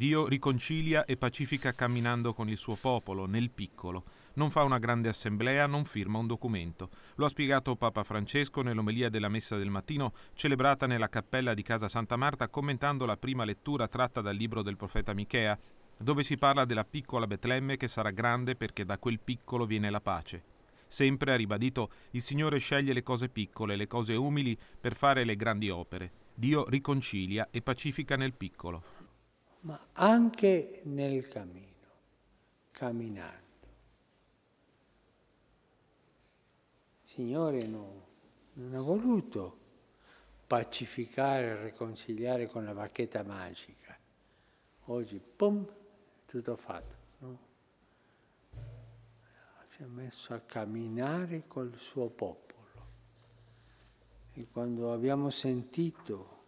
Dio riconcilia e pacifica camminando con il suo popolo, nel piccolo. Non fa una grande assemblea, non firma un documento. Lo ha spiegato Papa Francesco nell'omelia della messa del mattino, celebrata nella cappella di Casa Santa Marta, commentando la prima lettura tratta dal libro del profeta Michea, dove si parla della piccola Betlemme che sarà grande perché da quel piccolo viene la pace. Sempre ha ribadito, il Signore sceglie le cose piccole, le cose umili per fare le grandi opere. Dio riconcilia e pacifica nel piccolo ma anche nel cammino, camminando. Il Signore no, non ha voluto pacificare, riconciliare con la bacchetta magica. Oggi, pum, tutto fatto. No? Si è messo a camminare col suo popolo. E quando abbiamo sentito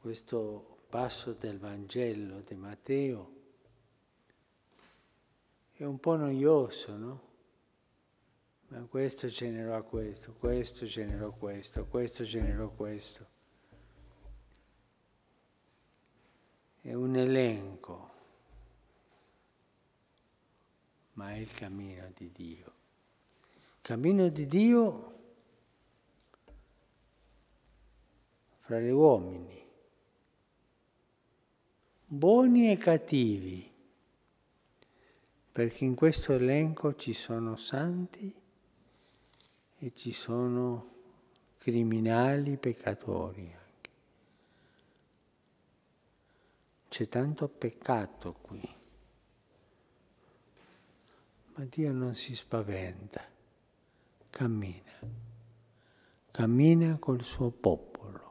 questo passo del Vangelo di Matteo è un po' noioso, no? Ma questo generò questo, questo generò questo, questo generò questo. È un elenco, ma è il cammino di Dio. Il cammino di Dio fra gli uomini buoni e cattivi, perché in questo elenco ci sono santi e ci sono criminali, peccatori anche. C'è tanto peccato qui, ma Dio non si spaventa, cammina, cammina col suo popolo.